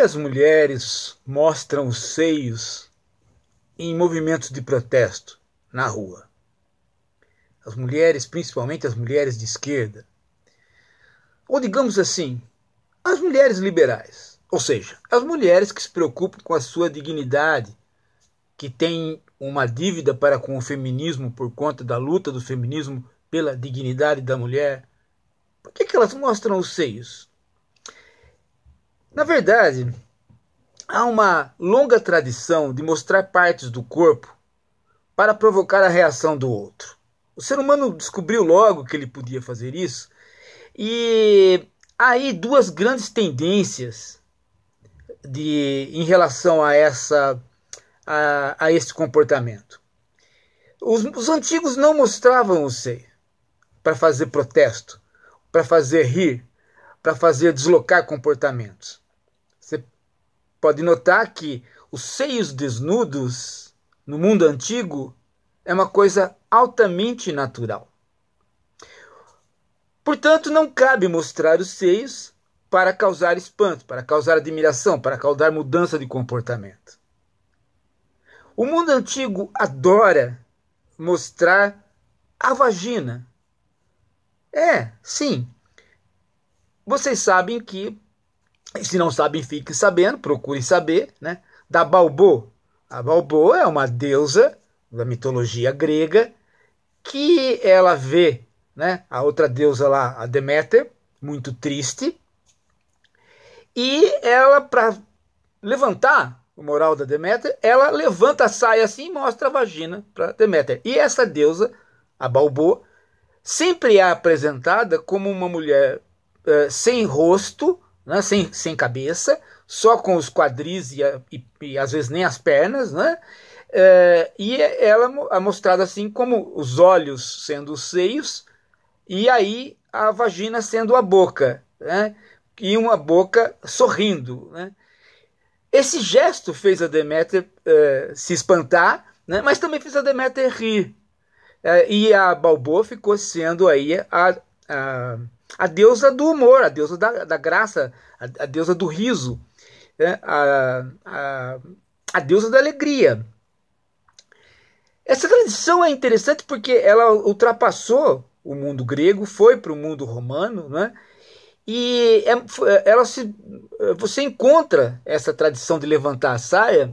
as mulheres mostram os seios em movimentos de protesto na rua? As mulheres, principalmente as mulheres de esquerda, ou digamos assim, as mulheres liberais, ou seja, as mulheres que se preocupam com a sua dignidade, que têm uma dívida para com o feminismo por conta da luta do feminismo pela dignidade da mulher, por que, que elas mostram os seios? Na verdade, há uma longa tradição de mostrar partes do corpo para provocar a reação do outro. O ser humano descobriu logo que ele podia fazer isso, e há aí duas grandes tendências de, em relação a, essa, a, a esse comportamento. Os, os antigos não mostravam o seio para fazer protesto, para fazer rir, para fazer deslocar comportamentos pode notar que os seios desnudos no mundo antigo é uma coisa altamente natural. Portanto, não cabe mostrar os seios para causar espanto, para causar admiração, para causar mudança de comportamento. O mundo antigo adora mostrar a vagina. É, sim. Vocês sabem que e se não sabem, fiquem sabendo, procurem saber, né? Da Balbo. A Balbo é uma deusa da mitologia grega que ela vê, né? A outra deusa lá, a Deméter, muito triste. E ela, para levantar o moral da Deméter, ela levanta a saia assim e mostra a vagina para Deméter. E essa deusa, a Balbo, sempre é apresentada como uma mulher eh, sem rosto, né? sem, sem cabeça, só com os quadris e, e, e às vezes nem as pernas, né? Eh, é, e ela é, é mostrada assim como os olhos sendo os seios e aí a vagina sendo a boca, né? E uma boca sorrindo, né? Esse gesto fez a Deméter eh, se espantar, né? mas também fez a Deméter rir. Eh, e a Balboa ficou sendo aí a, a a deusa do humor, a deusa da, da graça, a, a, deusa do riso, né? a, a, a deusa da alegria. Essa tradição é interessante porque ela ultrapassou o mundo grego, foi para o mundo romano, né? e é, é ela se, é, você encontra essa tradição de levantar a saia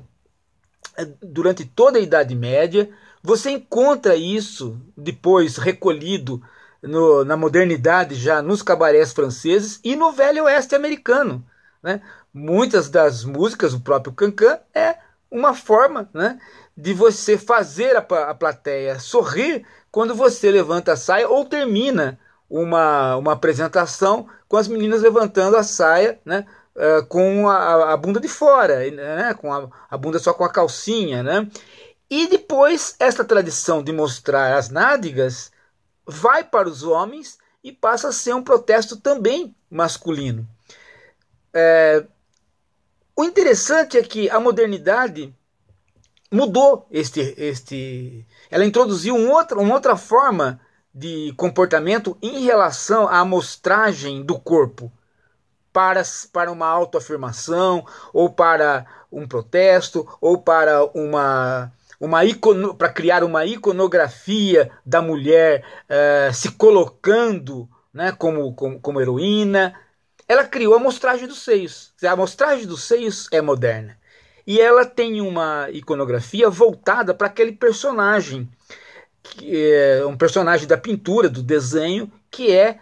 é, durante toda a Idade Média, você encontra isso depois recolhido no, na modernidade já nos cabarés franceses e no velho oeste americano. Né? Muitas das músicas, do próprio Cancan, é uma forma né, de você fazer a, a plateia sorrir quando você levanta a saia ou termina uma, uma apresentação com as meninas levantando a saia, né? Uh, com a, a, bunda de fora, né? com a, a, bunda só com a calcinha. Né? E depois, essa tradição de mostrar as nádegas vai para os homens e passa a ser um protesto também masculino. É, o interessante é que a modernidade mudou este, este ela introduziu um outro, uma outra forma de comportamento em relação à amostragem do corpo para, para uma autoafirmação ou para um protesto ou para uma uma icono, para criar uma iconografia da mulher eh, se colocando né, como, como, como, heroína. Ela criou a mostragem dos seios. A mostragem dos seios é moderna. E ela tem uma iconografia voltada para aquele personagem, que é um personagem da pintura, do desenho, que é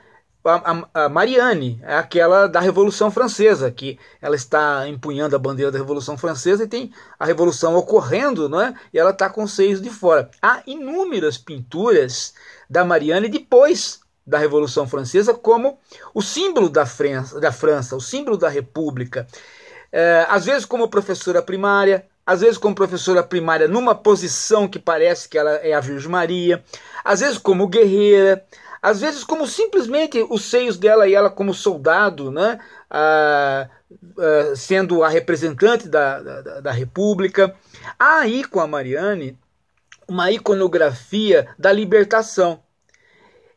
a, a, Marianne, é aquela da Revolução Francesa, que ela está empunhando a bandeira da Revolução Francesa e tem a Revolução ocorrendo, não é? e ela está com os seios de fora. Há inúmeras pinturas da Marianne depois da Revolução Francesa como o símbolo da França, da França o símbolo da República. É, às vezes como professora primária, às vezes como professora primária numa posição que parece que ela é a Virgem Maria, às vezes como guerreira, às vezes, como simplesmente os seios dela e ela como soldado, né? Ah, ah, sendo a representante da, da, da República. Há aí com a Mariane uma iconografia da libertação.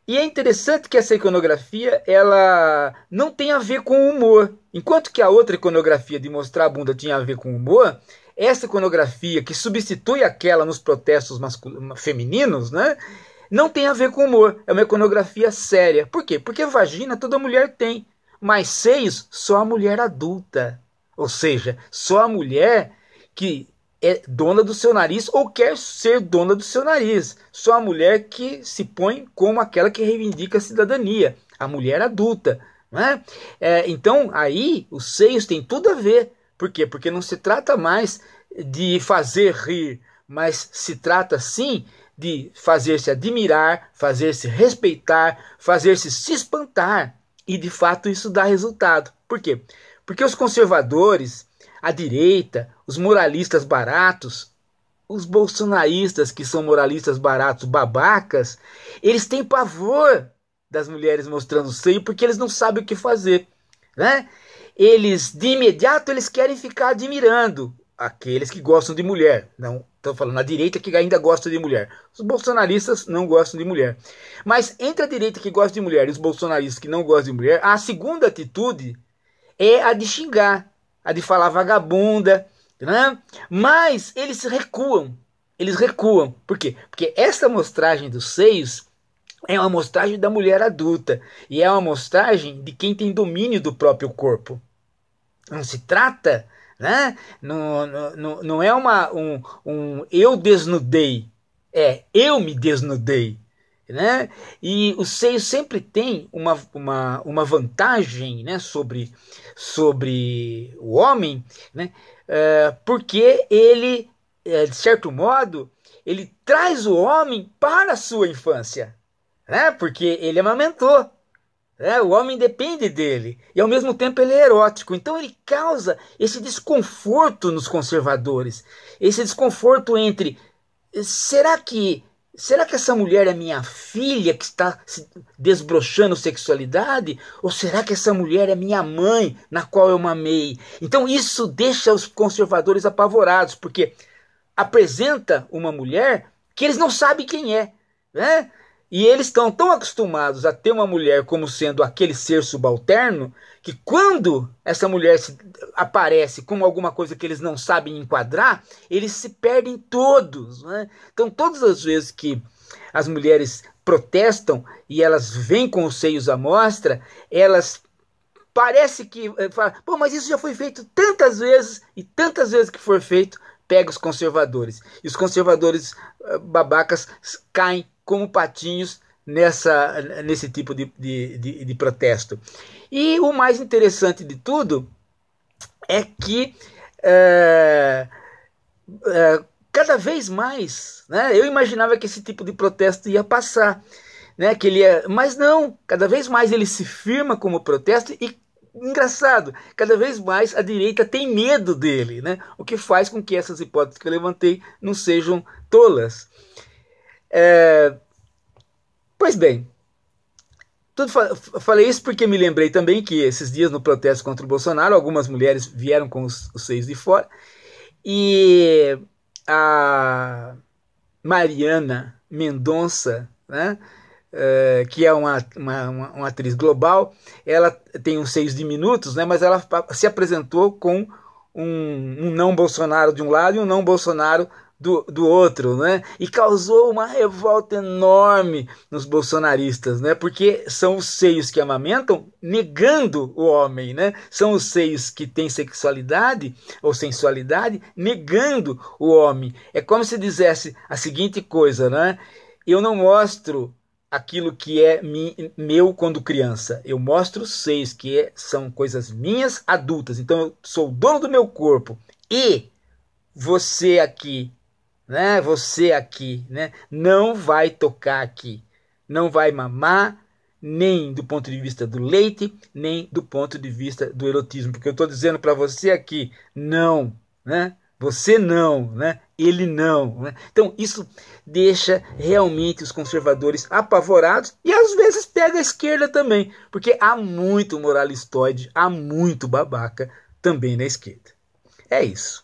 E é interessante que essa iconografia ela não tem a ver com o humor. Enquanto que a outra iconografia de mostrar a bunda tinha a ver com o humor, essa iconografia que substitui aquela nos protestos masculinos, femininos, né? Não tem a ver com humor, é uma iconografia séria. Por quê? Porque vagina toda mulher tem, mas seios só a mulher adulta. Ou seja, só a mulher que é dona do seu nariz ou quer ser dona do seu nariz. Só a mulher que se põe como aquela que reivindica a cidadania, a mulher adulta. Né? É, então, aí os seios têm tudo a ver. Por quê? Porque não se trata mais de fazer rir, mas se trata sim de fazer-se admirar, fazer-se respeitar, fazer-se se espantar. E de fato isso dá resultado. Por quê? Porque os conservadores, a direita, os moralistas baratos, os bolsonaristas que são moralistas baratos babacas, eles têm pavor das mulheres mostrando o seio porque eles não sabem o que fazer, né? Eles de imediato eles querem ficar admirando aqueles que gostam de mulher. Não estou falando a direita que ainda gosta de mulher. Os bolsonaristas não gostam de mulher. Mas entre a direita que gosta de mulher e os bolsonaristas que não gostam de mulher, a segunda atitude é a de xingar, a de falar vagabunda. Né? Mas eles recuam. Eles recuam. Por quê? Porque essa amostragem dos seios é uma amostragem da mulher adulta. E é uma amostragem de quem tem domínio do próprio corpo. Não se trata né? Não, não, não é uma, um, um eu desnudei, é eu me desnudei. Né? E o seio sempre tem uma, uma, uma vantagem né? sobre, sobre o homem, né? É, porque ele, é, de certo modo, ele traz o homem para a sua infância, né? porque ele amamentou. É, o homem depende dele e ao mesmo tempo ele é erótico. Então ele causa esse desconforto nos conservadores, esse desconforto entre será que será que essa mulher é minha filha que está desbrochando sexualidade ou será que essa mulher é minha mãe na qual eu mamei? Então isso deixa os conservadores apavorados porque apresenta uma mulher que eles não sabem quem é, né? E eles estão tão acostumados a ter uma mulher como sendo aquele ser subalterno, que quando essa mulher se, aparece como alguma coisa que eles não sabem enquadrar, eles se perdem todos. Né? Então, todas as vezes que as mulheres protestam e elas vêm com os seios à mostra, elas parece que eh, fala, pô, mas isso já foi feito tantas vezes e tantas vezes que for feito, pega os conservadores. E os conservadores eh, babacas caem como patinhos nessa, nesse tipo de, de, de, de protesto. E o mais interessante de tudo é que é, é, cada vez mais, né, eu imaginava que esse tipo de protesto ia passar, né, que ele é mas não, cada vez mais ele se firma como protesto e engraçado, cada vez mais a direita tem medo dele, né? O que faz com que essas hipóteses que eu levantei não sejam tolas. É, pois bem, tudo falei isso porque me lembrei também que esses dias no protesto contra o Bolsonaro, algumas mulheres vieram com os, os seios de fora e a Mariana Mendonça, né, é, que é uma, uma, uma, atriz global, ela tem uns seios diminutos, né, mas ela se apresentou com um, um não Bolsonaro de um lado e um não Bolsonaro do, do outro, né? E causou uma revolta enorme nos bolsonaristas, né? Porque são os seios que amamentam negando o homem, né? São os seios que têm sexualidade ou sensualidade negando o homem. É como se dissesse a seguinte coisa, né? Eu não mostro aquilo que é mi, meu quando criança. Eu mostro seis que é, são coisas minhas adultas. Então eu sou o dono do meu corpo. E você aqui né? Você aqui, né? Não vai tocar aqui, não vai mamar nem do ponto de vista do leite, nem do ponto de vista do erotismo, porque eu estou dizendo para você aqui, não, né? Você não, né? Ele não. Né? Então isso deixa realmente os conservadores apavorados e às vezes pega a esquerda também, porque há muito moralistoide, há muito babaca também na esquerda. É isso.